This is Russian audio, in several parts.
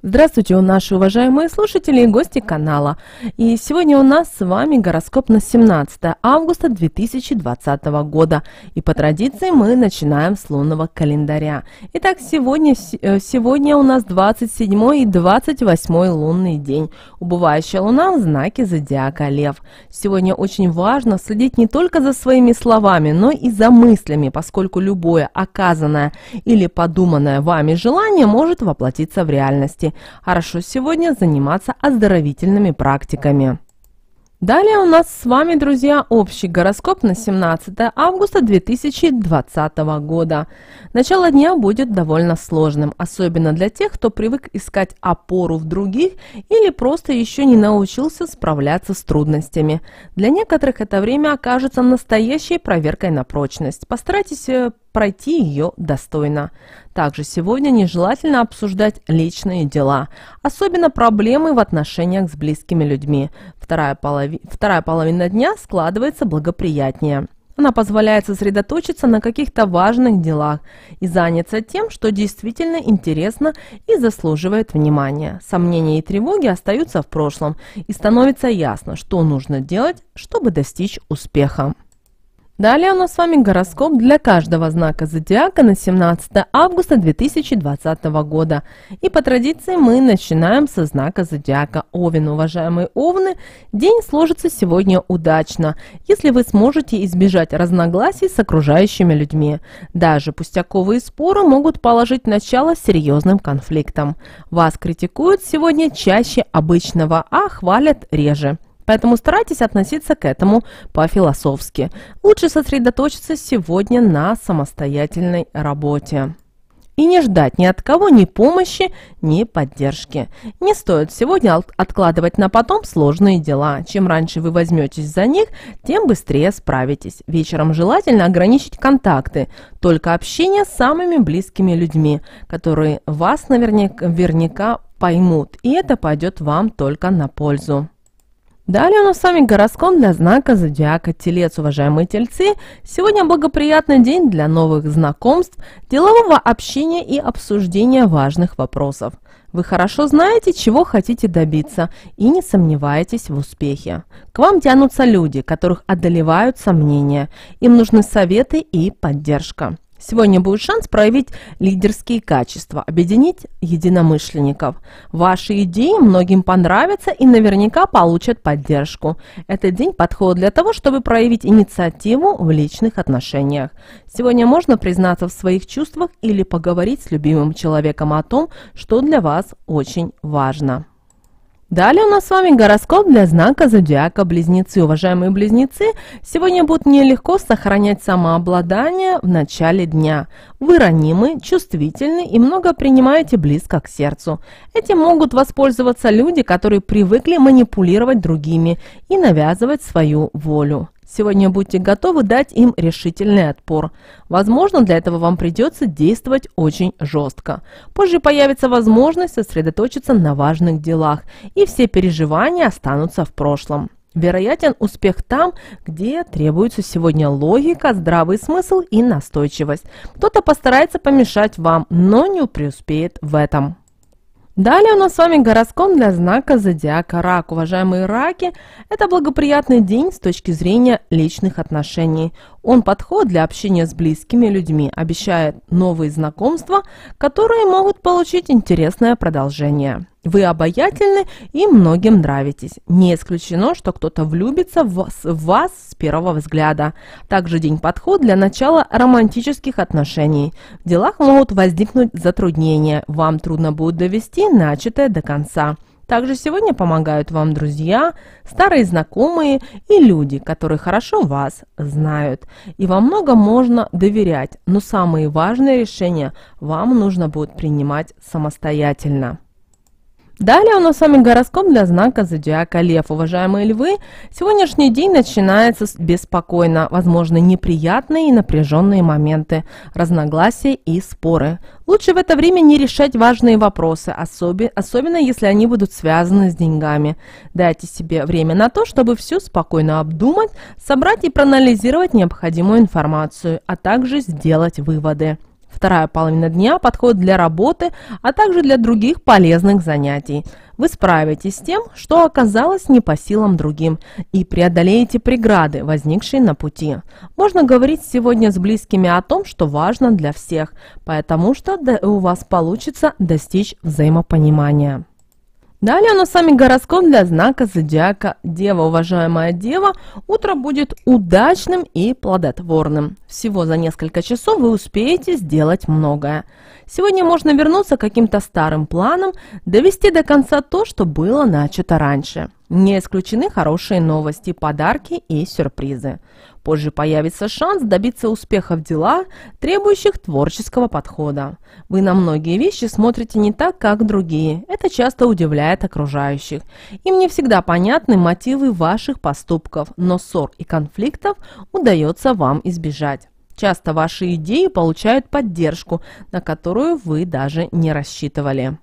Здравствуйте, наши уважаемые слушатели и гости канала. И сегодня у нас с вами гороскоп на 17 августа 2020 года. И по традиции мы начинаем с лунного календаря. Итак, сегодня, э, сегодня у нас 27 и 28 лунный день. Убывающая луна в знаке зодиака Лев. Сегодня очень важно следить не только за своими словами, но и за мыслями, поскольку любое оказанное или подуманное вами желание может воплотиться в реальности хорошо сегодня заниматься оздоровительными практиками. Далее у нас с вами, друзья, общий гороскоп на 17 августа 2020 года. Начало дня будет довольно сложным, особенно для тех, кто привык искать опору в других или просто еще не научился справляться с трудностями. Для некоторых это время окажется настоящей проверкой на прочность. Постарайтесь э, пройти ее достойно. Также сегодня нежелательно обсуждать личные дела, особенно проблемы в отношениях с близкими людьми. Вторая, полови... Вторая половина дня складывается благоприятнее. Она позволяет сосредоточиться на каких-то важных делах и заняться тем, что действительно интересно и заслуживает внимания. Сомнения и тревоги остаются в прошлом и становится ясно, что нужно делать, чтобы достичь успеха. Далее у нас с вами гороскоп для каждого знака зодиака на 17 августа 2020 года. И по традиции мы начинаем со знака зодиака Овен. Уважаемые Овны, день сложится сегодня удачно, если вы сможете избежать разногласий с окружающими людьми. Даже пустяковые споры могут положить начало серьезным конфликтам. Вас критикуют сегодня чаще обычного, а хвалят реже. Поэтому старайтесь относиться к этому по-философски. Лучше сосредоточиться сегодня на самостоятельной работе и не ждать ни от кого ни помощи, ни поддержки. Не стоит сегодня откладывать на потом сложные дела. Чем раньше вы возьметесь за них, тем быстрее справитесь. Вечером желательно ограничить контакты, только общение с самыми близкими людьми, которые вас наверняка, наверняка поймут, и это пойдет вам только на пользу. Далее у нас с вами гороскоп для знака зодиака Телец, уважаемые тельцы. Сегодня благоприятный день для новых знакомств, делового общения и обсуждения важных вопросов. Вы хорошо знаете, чего хотите добиться и не сомневаетесь в успехе. К вам тянутся люди, которых одолевают сомнения. Им нужны советы и поддержка. Сегодня будет шанс проявить лидерские качества, объединить единомышленников. Ваши идеи многим понравятся и наверняка получат поддержку. Этот день подходит для того, чтобы проявить инициативу в личных отношениях. Сегодня можно признаться в своих чувствах или поговорить с любимым человеком о том, что для вас очень важно. Далее у нас с вами гороскоп для знака зодиака Близнецы. Уважаемые Близнецы, сегодня будет нелегко сохранять самообладание в начале дня. Вы ранимы, чувствительны и много принимаете близко к сердцу. Этим могут воспользоваться люди, которые привыкли манипулировать другими и навязывать свою волю. Сегодня будьте готовы дать им решительный отпор. Возможно, для этого вам придется действовать очень жестко. Позже появится возможность сосредоточиться на важных делах, и все переживания останутся в прошлом. Вероятен успех там, где требуется сегодня логика, здравый смысл и настойчивость. Кто-то постарается помешать вам, но не преуспеет в этом. Далее у нас с вами гороскоп для знака зодиака Рак. Уважаемые раки, это благоприятный день с точки зрения личных отношений. Он подход для общения с близкими людьми, обещает новые знакомства, которые могут получить интересное продолжение. Вы обаятельны и многим нравитесь. Не исключено, что кто-то влюбится в вас с первого взгляда. Также день подход для начала романтических отношений. В делах могут возникнуть затруднения. Вам трудно будет довести начатое до конца. Также сегодня помогают вам друзья, старые знакомые и люди, которые хорошо вас знают. И во многом можно доверять, но самые важные решения вам нужно будет принимать самостоятельно. Далее у нас с вами гороскоп для знака зодиака Лев. Уважаемые львы, сегодняшний день начинается беспокойно. Возможны неприятные и напряженные моменты, разногласия и споры. Лучше в это время не решать важные вопросы, особи, особенно если они будут связаны с деньгами. Дайте себе время на то, чтобы все спокойно обдумать, собрать и проанализировать необходимую информацию, а также сделать выводы. Вторая половина дня подходит для работы, а также для других полезных занятий. Вы справитесь с тем, что оказалось не по силам другим, и преодолеете преграды, возникшие на пути. Можно говорить сегодня с близкими о том, что важно для всех, потому что у вас получится достичь взаимопонимания. Далее у нас с вами гороскоп для знака зодиака Дева. Уважаемая Дева, утро будет удачным и плодотворным. Всего за несколько часов вы успеете сделать многое. Сегодня можно вернуться к каким-то старым планам, довести до конца то, что было начато раньше. Не исключены хорошие новости, подарки и сюрпризы позже появится шанс добиться успеха в делах, требующих творческого подхода. Вы на многие вещи смотрите не так, как другие. Это часто удивляет окружающих. Им не всегда понятны мотивы ваших поступков, но ссор и конфликтов удается вам избежать. Часто ваши идеи получают поддержку, на которую вы даже не рассчитывали.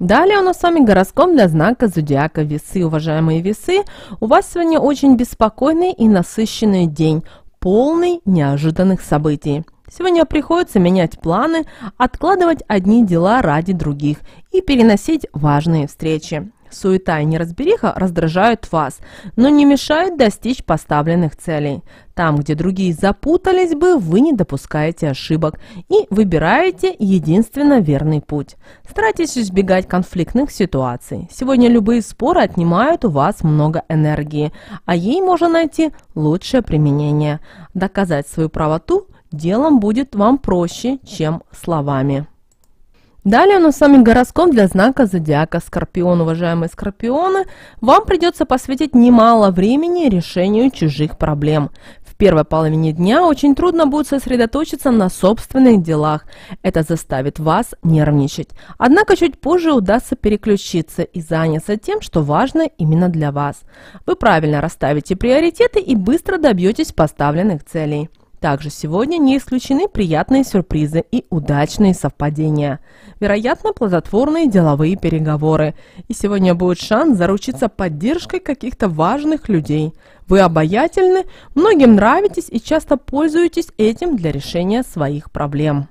Далее у нас с вами гороскоп для знака зодиака весы. Уважаемые весы, у вас сегодня очень беспокойный и насыщенный день, полный неожиданных событий. Сегодня приходится менять планы, откладывать одни дела ради других и переносить важные встречи. Суета и неразбериха раздражают вас, но не мешают достичь поставленных целей. Там, где другие запутались бы, вы не допускаете ошибок и выбираете единственно верный путь. Старайтесь избегать конфликтных ситуаций. Сегодня любые споры отнимают у вас много энергии, а ей можно найти лучшее применение. Доказать свою правоту делом будет вам проще, чем словами. Далее у нас с вами гороскоп для знака зодиака Скорпион. Уважаемые Скорпионы, вам придется посвятить немало времени решению чужих проблем. В первой половине дня очень трудно будет сосредоточиться на собственных делах. Это заставит вас нервничать. Однако чуть позже удастся переключиться и заняться тем, что важно именно для вас. Вы правильно расставите приоритеты и быстро добьетесь поставленных целей. Также сегодня не исключены приятные сюрпризы и удачные совпадения. Вероятно, плодотворные деловые переговоры. И сегодня будет шанс заручиться поддержкой каких-то важных людей. Вы обаятельны, многим нравитесь и часто пользуетесь этим для решения своих проблем.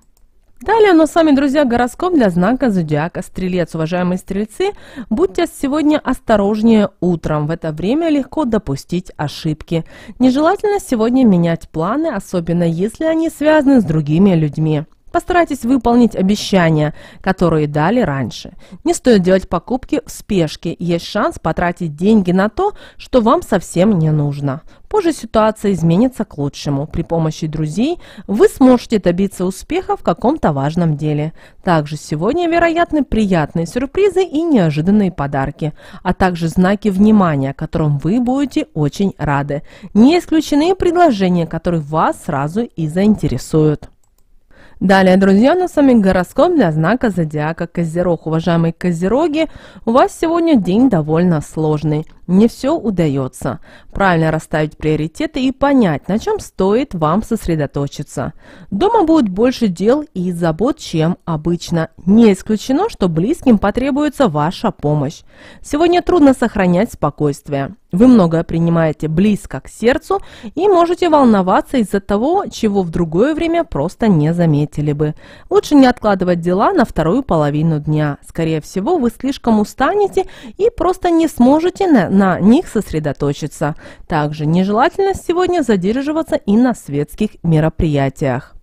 Далее у нас с вами, друзья, гороскоп для знака зодиака Стрелец. Уважаемые стрельцы, будьте сегодня осторожнее утром. В это время легко допустить ошибки. Нежелательно сегодня менять планы, особенно если они связаны с другими людьми. Постарайтесь выполнить обещания, которые дали раньше. Не стоит делать покупки в спешке, есть шанс потратить деньги на то, что вам совсем не нужно. Позже ситуация изменится к лучшему. При помощи друзей вы сможете добиться успеха в каком-то важном деле. Также сегодня вероятны приятные сюрпризы и неожиданные подарки, а также знаки внимания, которым вы будете очень рады. Не исключены предложения, которые вас сразу и заинтересуют. Далее, друзья, нас с вами гороскоп для знака зодиака Козерог. Уважаемые Козероги, у вас сегодня день довольно сложный. Не все удается. Правильно расставить приоритеты и понять, на чем стоит вам сосредоточиться. Дома будет больше дел и забот, чем обычно. Не исключено, что близким потребуется ваша помощь. Сегодня трудно сохранять спокойствие. Вы многое принимаете близко к сердцу и можете волноваться из-за того, чего в другое время просто не заметили бы. Лучше не откладывать дела на вторую половину дня. Скорее всего, вы слишком устанете и просто не сможете на на них сосредоточиться. Также нежелательно сегодня задерживаться и на светских мероприятиях.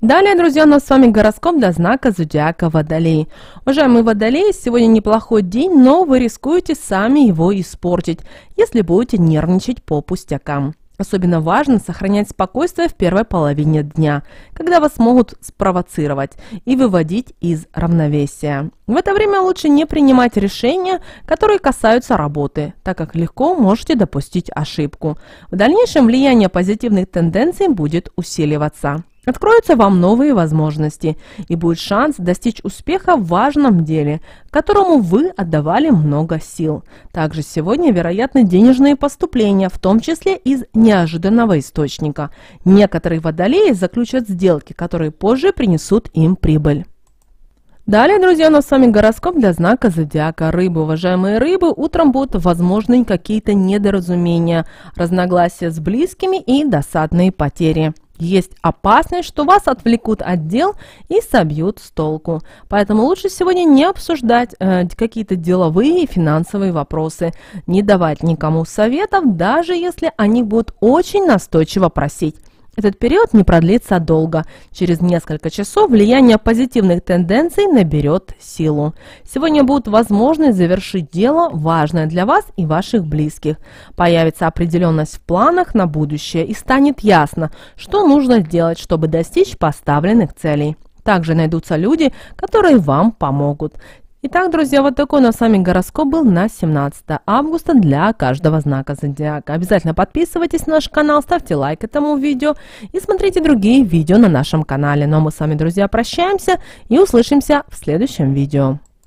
Далее, друзья, у нас с вами гороскоп для знака зодиака Водолей. Уважаемые Водолеи, сегодня неплохой день, но вы рискуете сами его испортить, если будете нервничать по пустякам. Особенно важно сохранять спокойствие в первой половине дня, когда вас могут спровоцировать и выводить из равновесия. В это время лучше не принимать решения, которые касаются работы, так как легко можете допустить ошибку. В дальнейшем влияние позитивных тенденций будет усиливаться. Откроются вам новые возможности и будет шанс достичь успеха в важном деле, которому вы отдавали много сил. Также сегодня вероятны денежные поступления, в том числе из неожиданного источника. Некоторые водолеи заключат сделки, которые позже принесут им прибыль. Далее, друзья, у нас с вами гороскоп для знака зодиака рыбы. Уважаемые рыбы, утром будут возможны какие-то недоразумения, разногласия с близкими и досадные потери. Есть опасность, что вас отвлекут от дел и собьют с толку. Поэтому лучше сегодня не обсуждать э, какие-то деловые и финансовые вопросы, не давать никому советов, даже если они будут очень настойчиво просить. Этот период не продлится долго. Через несколько часов влияние позитивных тенденций наберет силу. Сегодня будет возможность завершить дело, важное для вас и ваших близких. Появится определенность в планах на будущее и станет ясно, что нужно сделать, чтобы достичь поставленных целей. Также найдутся люди, которые вам помогут. Итак, друзья, вот такой у нас с вами гороскоп был на 17 августа для каждого знака зодиака. Обязательно подписывайтесь на наш канал, ставьте лайк этому видео и смотрите другие видео на нашем канале. Ну а мы с вами, друзья, прощаемся и услышимся в следующем видео.